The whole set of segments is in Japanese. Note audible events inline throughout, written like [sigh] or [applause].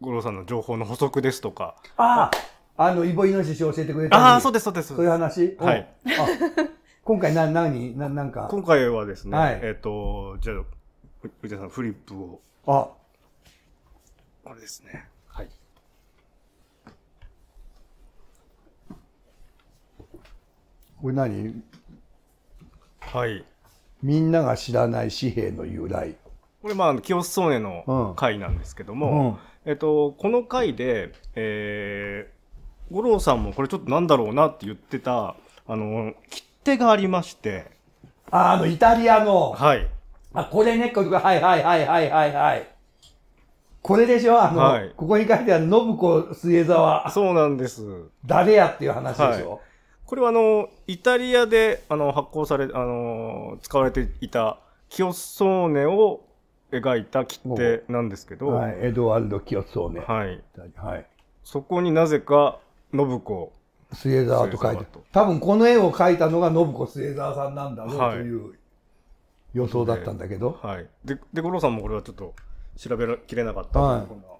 五郎さんの情報の補足ですとか。ああ、あの、イボイノシシ教えてくれたああ、そうです、そうです。そういう話はい。今回な、何、な、なんか。今回はですね、はい、えっ、と、じゃあ、藤田さん、フリップを。あ。あれですね。はい。これ何はい。みんなが知らない紙幣の由来。これまあ清須宗根の回なんですけども、うん、えっと、この回で、えー、五郎さんもこれちょっとなんだろうなって言ってた、あの、切手がありまして。あ、あの、イタリアの。はい。あ、これね、これ、はいはいはいはいはいはい。これでしょあの、はい、ここに書いてある、信子末沢。そうなんです。誰やっていう話でしょ、はい、これはあの、イタリアであの発行され、あの、使われていた、清宗根を描いた切手なんですけど、はい、エドワルド・清ヨはい、はい、そこになぜか信子末澤と書いて多分この絵を描いたのが信子末澤さんなんだろうという予想だったんだけど、はい、でで五郎さんもこれはちょっと調べきれなかったという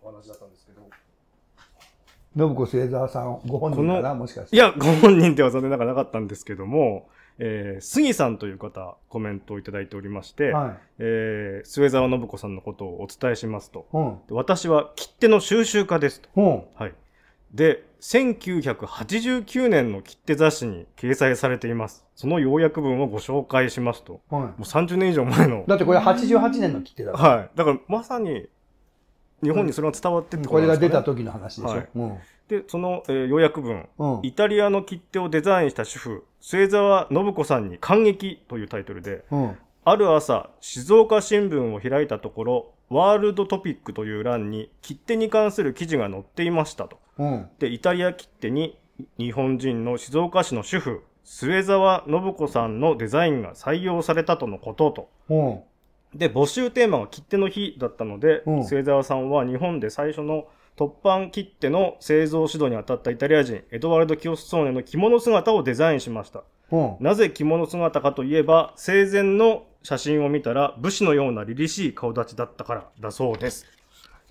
お話だったんですけど。信子末澤さんご本人かなもしかしていやご本人では残念ながらなかったんですけどもえー、杉さんという方コメントを頂いておりまして、はいえー、末澤信子さんのことをお伝えしますと、うん、私は切手の収集家ですと、うん、はい、で1989年の切手雑誌に掲載されていますその要約文をご紹介しますと、はい、もう30年以上前のだってこれ88年の切手だはい、だからまさに日本にそれが伝わってってこ、ね,、れが出た時の話でしょ。はいで、その、えー、要約文、うん、イタリアの切手をデザインした主婦、末澤信子さんに感激というタイトルで、うん、ある朝、静岡新聞を開いたところ、ワールドトピックという欄に切手に関する記事が載っていましたと。うん、で、イタリア切手に日本人の静岡市の主婦、末澤信子さんのデザインが採用されたとのことと。で、募集テーマが切手の日だったので、末澤さんは日本で最初の突版切手の製造指導に当たったイタリア人、エドワルド・キオスソーネの着物姿をデザインしました。なぜ着物姿かといえば、生前の写真を見たら武士のような凛々しい顔立ちだったからだそうです。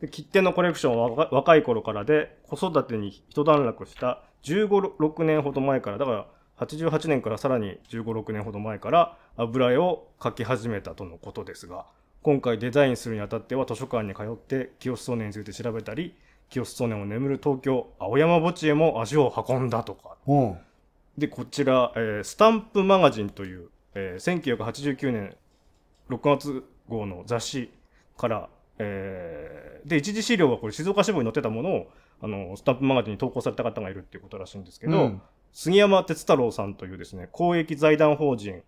で切手のコレクションは若い頃からで、子育てに一段落した15、6年ほど前から、だから88年からさらに15、6年ほど前から、油絵を描き始めたとのことですが今回デザインするにあたっては図書館に通って清須少年について調べたり清須少年を眠る東京青山墓地へも足を運んだとかでこちら、えー、スタンプマガジンという、えー、1989年6月号の雑誌から、えー、で一次資料はこれ静岡支部に載ってたものをあのスタンプマガジンに投稿された方がいるっていうことらしいんですけど、うん、杉山哲太郎さんというですね公益財団法人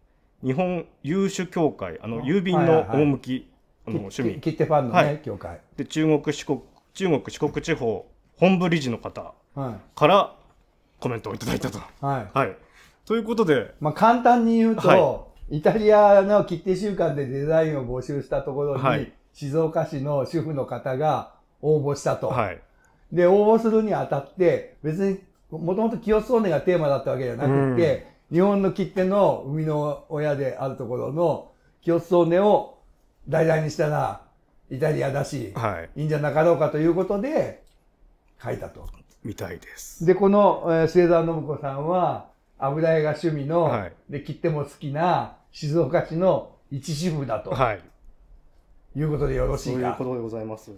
日本郵種協会あの郵便の趣、あの趣味切手ファンのね、はい、協会で中国四国中国四国地方本部理事の方からコメントをいただいたと。はい、はい、ということで、まあ、簡単に言うと、はい、イタリアの切手週間でデザインを募集したところに、はい、静岡市の主婦の方が応募したと。はい、で応募するにあたって別にもともと清須音がテーマだったわけじゃなくて、日本の切手の生みの親であるところの清オッソを題材にしたらイタリアだし、はい、いいんじゃなかろうかということで書いたと。みたいです。で、この、えー、末澤信子さんは油絵が趣味の、はい、で切手も好きな静岡市の一支部だと。はいいうことでよろしいか。そういうことでございます。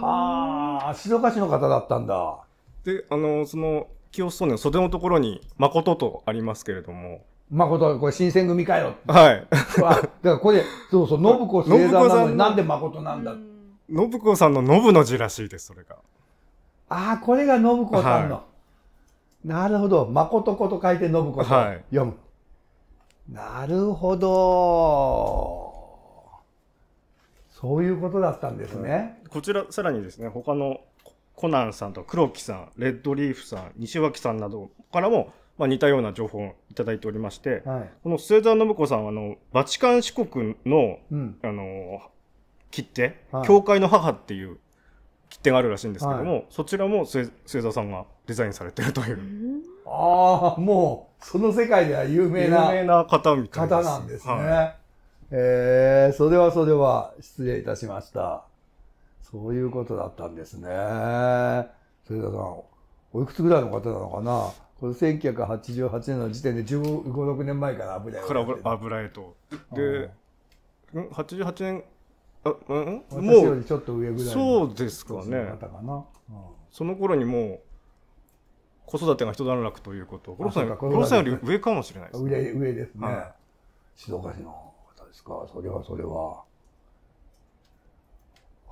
はあ、静岡市の方だったんだ。で、あの、その、清そね袖のところに「誠」とありますけれども誠これ新選組かよはい [laughs] だからこれそうそう信子正座なのになんで誠なんだ信子さんの信の字らしいですそれがああこれが信子さんの、はい、なるほど誠子と書いて信子さん、はい、読むなるほどそういうことだったんですね、こちらさらにですね他のコナンさんと黒木さん、レッドリーフさん、西脇さんなどからも、まあ、似たような情報をいただいておりまして、はい、この末澤信子さんはあのバチカン四国の、うん、あの切手、はい、教会の母っていう切手があるらしいんですけども、はい、そちらも末澤さんがデザインされてるという。ああ、もう、その世界では有名な。有名な方みたいです。方なんですね。はい、えー、それはそれは失礼いたしました。そういうことだったんですね。それ田さん、おいくつぐらいの方なのかなこれ1988年の時点で15、6年前から油絵から油絵と。で、うん、88年、あうん、もう、よりちょっと上ぐらいそうですかね。かな、うん、その頃にもう、子育てが一段落ということ。黒さん黒さんより上かもしれないです、ね、上、上ですね。はい、静岡市の方ですか。それはそれは。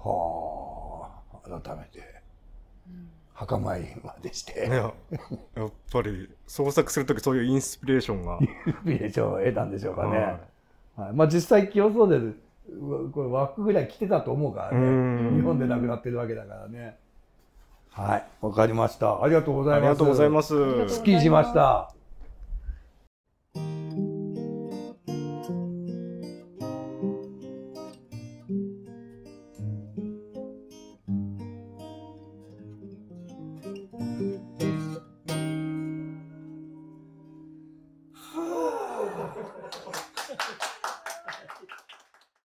はあ改めて、墓参りまでしてやっぱり創作する時そういうインスピレーションがインスピレーションを得たんでしょうかね、はい、まあ実際清掃でこれ枠ぐらい来てたと思うからね日本で亡くなってるわけだからねはいわかりましたありがとうございますありがとうございますすっきりしました